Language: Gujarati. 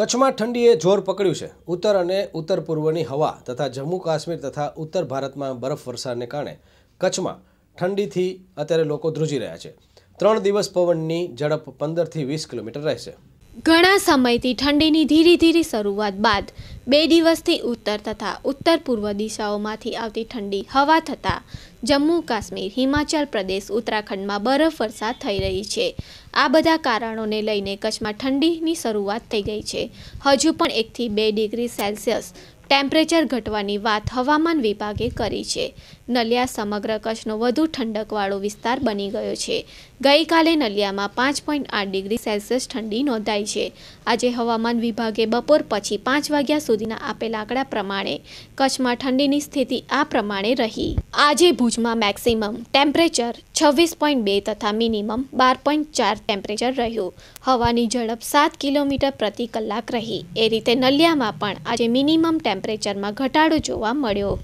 કચ્છમાં ઠંડીએ જોર પકડ્યું છે ઉત્તર અને ઉત્તર પૂર્વની હવા તથા જમ્મુ કાશ્મીર તથા ઉત્તર ભારતમાં બરફ વરસાદને કારણે કચ્છમાં ઠંડીથી અત્યારે લોકો ધ્રુજી રહ્યા છે ત્રણ દિવસ પવનની ઝડપ પંદરથી વીસ કિલોમીટર રહેશે ઘણા સમયથી ઠંડીની ધીરે ધીરે શરૂઆત બાદ બે દિવસથી ઉત્તર તથા ઉત્તર પૂર્વ દિશાઓમાંથી આવતી ઠંડી હવા થતાં જમ્મુ કાશ્મીર હિમાચલ પ્રદેશ ઉત્તરાખંડમાં બરફ વરસાદ થઈ રહી છે આ બધા કારણોને લઈને કચ્છમાં ઠંડીની શરૂઆત થઈ ગઈ છે હજુ પણ એકથી બે ડિગ્રી સેલ્સિયસ ટેમ્પરેચર ઘટવાની વાત હવામાન વિભાગે કરી છે નલિયા સમગ્ર કચ્છનો વધુ ઠંડકવાળો વિસ્તાર બની ગયો છે ગઈકાલે નલિયામાં પાંચ પોઈન્ટ આઠ ડિગ્રી સેલ્સિયસ ઠંડી નોંધાઈ છે આજે હવામાન વિભાગે બપોર પછી પાંચ વાગ્યા સુધીના આપેલ આંકડા પ્રમાણે કચ્છમાં ઠંડીની સ્થિતિ આ પ્રમાણે રહી આજે ભુજમાં મેક્સિમમ ટેમ્પરેચર છવ્વીસ પોઈન્ટ બે તથા મિનિમમ બાર પોઈન્ટ ચાર ટેમ્પરેચર રહ્યું હવાની ઝડપ સાત કિલોમીટર પ્રતિ કલાક રહી એ રીતે નલિયામાં પણ આજે મિનિમમ ટેમ્પરેચર ટેમ્પરેચરમાં ઘટાડો જોવા મળ્યો